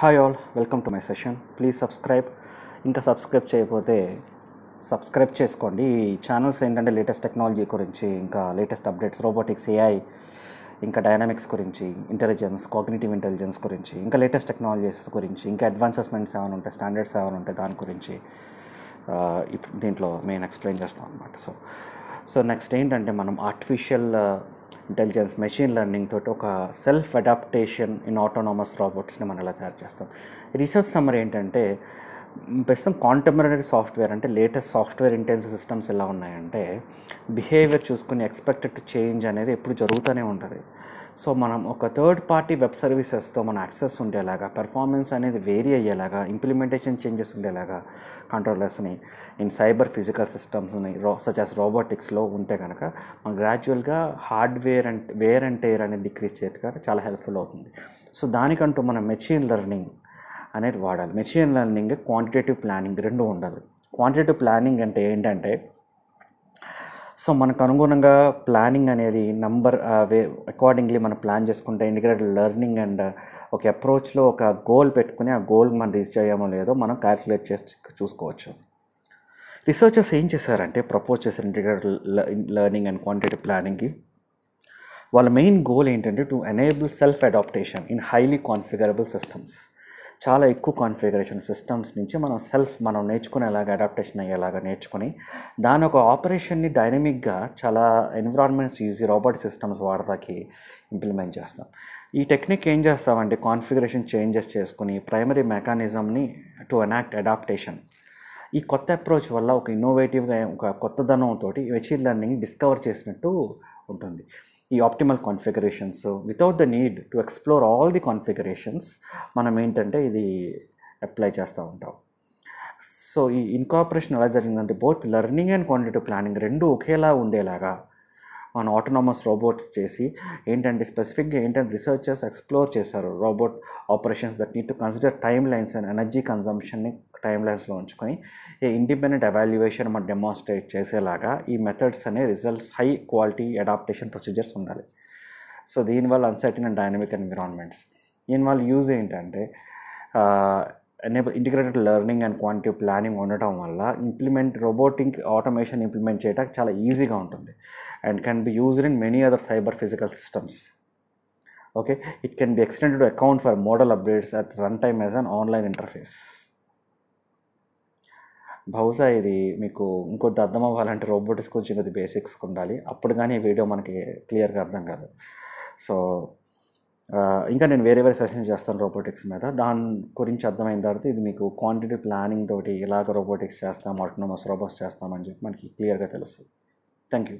hi all welcome to my session please subscribe ఇంకా subscribe చేయకపోతే subscribe చేసుకోండి ఈ ఛానల్స్ ఏంటంటే లేటెస్ట్ టెక్నాలజీ గురించి ఇంకా లేటెస్ట్ అప్డేట్స్ రోబోటిక్స్ ఏఐ ఇంకా డైనామిక్స్ గురించి ఇంటెలిజెన్స్ కాగ్నిటివ్ ఇంటెలిజెన్స్ గురించి ఇంకా లేటెస్ట్ టెక్నాలజీస్ గురించి ఇంకా అడ్వాన్సెస్మెంట్స్ ఏమైనా ఉంటాయి స్టాండర్డ్స్ ఏమైనా ఉంటాయి దాని గురించి దీంట్లో మెయిన్ ఎక్స్ప్లెయిన్ చేస్తాం అనమాట సో సో నెక్స్ట్ ఏంటంటే మనం ఆర్టిఫిషియల్ ఇంటెలిజెన్స్ మెషిన్ లెర్నింగ్ తోటి ఒక సెల్ఫ్ అడాప్టేషన్ ఇన్ ఆటోనామస్ రాబోట్స్ని మనం ఎలా తయారు చేస్తాం రీసెర్చ్ సమ్మర్ ఏంటంటే ప్రస్తుతం కాంటెంపరీ సాఫ్ట్వేర్ అంటే లేటెస్ట్ సాఫ్ట్వేర్ ఇంటెన్స్ సిస్టమ్స్ ఎలా ఉన్నాయంటే బిహేవియర్ చూసుకుని ఎక్స్పెక్టెడ్ టు చేంజ్ అనేది ఎప్పుడు జరుగుతూనే ఉంటుంది సో మనం ఒక థర్డ్ పార్టీ వెబ్ సర్వీసెస్తో మన యాక్సెస్ ఉండేలాగా పెర్ఫార్మెన్స్ అనేది వేరీ అయ్యేలాగా ఇంప్లిమెంటేషన్ చేంజెస్ ఉండేలాగా కంట్రోలర్స్ని ఇన్ సైబర్ ఫిజికల్ సిస్టమ్స్ని రో సచాస్ రోబోటిక్స్లో ఉంటే కనుక మనం గ్రాడ్యువల్గా hardware and wear and tear అనేది డిక్రీజ్ చేయడానికి చాలా హెల్ప్ఫుల్ అవుతుంది సో దానికంటూ మనం మెషిన్ లెర్నింగ్ అనేది వాడాలి మెషిన్ లెర్నింగ్ క్వాంటిటేటివ్ ప్లానింగ్ రెండు ఉండాలి క్వాంటిటేటివ్ ప్లానింగ్ అంటే ఏంటంటే సో మనకు అనుగుణంగా ప్లానింగ్ అనేది నంబర్ వే అకార్డింగ్లీ మనం ప్లాన్ చేసుకుంటే ఇంటిగ్రేటెడ్ లెర్నింగ్ అండ్ ఒక అప్రోచ్లో ఒక గోల్ పెట్టుకుని ఆ గోల్ మనం రీచ్ అయ్యామో లేదో మనం క్యాలిక్యులేట్ చేసి చూసుకోవచ్చు రీసెర్చర్స్ ఏం చేశారంటే ప్రపోజ్ చేశారు ఇంటిగ్రేటెడ్ లెర్నింగ్ అండ్ క్వాంటిటేటివ్ ప్లానింగ్కి వాళ్ళ మెయిన్ గోల్ ఏంటంటే to enable self adaptation in highly configurable systems చాలా ఎక్కువ కాన్ఫిగరేషన్ సిస్టమ్స్ నుంచి మనం సెల్ఫ్ మనం నేర్చుకునేలాగా అడాప్టేషన్ అయ్యేలాగా నేర్చుకుని దాని ఒక ఆపరేషన్ని డైనమిక్గా చాలా ఎన్విరాన్మెంట్స్ యూజ్ రోబోట్ సిస్టమ్స్ వాడటానికి ఇంప్లిమెంట్ చేస్తాం ఈ టెక్నిక్ ఏం చేస్తామంటే కాన్ఫిగరేషన్ చేంజెస్ చేసుకుని ప్రైమరీ మెకానిజంని టు అనాక్ట్ అడాప్టేషన్ ఈ కొత్త అప్రోచ్ వల్ల ఒక ఇన్నోవేటివ్గా ఒక కొత్తదనంతో మెషిన్ లెర్నింగ్ డిస్కవర్ చేసినట్టు ఉంటుంది ఈ optimal configurations without the need to explore all the configurations మనం ఏంటంటే ఇది అప్లై చేస్తూ ఉంటాం సో ఈ ఇన్కాపరేషన్ ఎలా జరిగిందంటే both learning and quantity planning రెండు ఒకేలా ఉండేలాగా ఆన్ ఆటోనమస్ రోబోట్స్ చేసి ఏంటంటే స్పెసిఫిక్గా ఏంటంటే రీసెర్చర్స్ ఎక్స్ప్లోర్ చేశారు robot operations that need to consider time lines and energy కన్జంప్షన్ని టైం లైన్స్లో ఉంచుకొని ఏ ఇండిపెండెంట్ అవాల్యుయేషన్ మనం డెమాన్స్ట్రేట్ చేసేలాగా ఈ మెథడ్స్ అనే results high quality adaptation procedures ఉండాలి సో దీనివల్ల అన్సర్టిన్ అండ్ డైనమిక్ ఎన్విరాన్మెంట్స్ దీనివల్ల యూజ్ ఏంటంటే enable integrated learning and quantity planning ఉండటం వల్ల ఇంప్లిమెంట్ రోబోటింగ్ ఆటోమేషన్ ఇంప్లిమెంట్ చేయడానికి చాలా ఈజీగా ఉంటుంది and can be used in many other cyber physical systems okay it can be extended to for model updates at run runtime as an online interface బహుశా ఇది మీకు ఇంకొద్ది అర్థం అవ్వాలంటే రోబోటిక్స్ గురించి ఇంకొద్ది బేసిక్స్ ఉండాలి అప్పుడు కానీ ఈ వీడియో మనకి క్లియర్గా అర్థం కాదు సో ఇంకా నేను వేరే వేరే సెషన్ చేస్తాను రోబోటిక్స్ మీద దాని గురించి అర్థమైన తర్వాత ఇది మీకు క్వాంటిటీ ప్లానింగ్ తోటి ఇలాగ రోబోటిక్స్ చేస్తాం ఆటోనమస్ రోబోట్స్ చేస్తామని చెప్పి మనకి క్లియర్గా తెలుస్తుంది థ్యాంక్ యూ